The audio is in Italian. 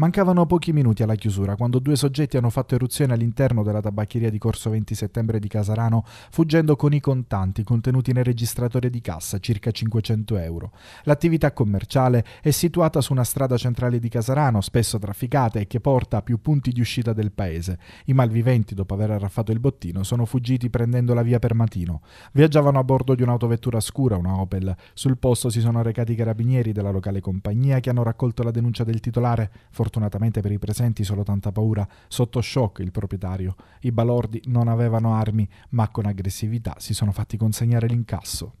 Mancavano pochi minuti alla chiusura quando due soggetti hanno fatto eruzione all'interno della tabaccheria di Corso 20 Settembre di Casarano, fuggendo con i contanti contenuti nel registratore di cassa, circa 500 euro. L'attività commerciale è situata su una strada centrale di Casarano, spesso trafficata e che porta a più punti di uscita del paese. I malviventi, dopo aver arraffato il bottino, sono fuggiti prendendo la via per Matino. Viaggiavano a bordo di un'autovettura scura, una Opel. Sul posto si sono recati i carabinieri della locale compagnia che hanno raccolto la denuncia del titolare, fortunatamente per i presenti solo tanta paura, sotto shock il proprietario. I balordi non avevano armi, ma con aggressività si sono fatti consegnare l'incasso.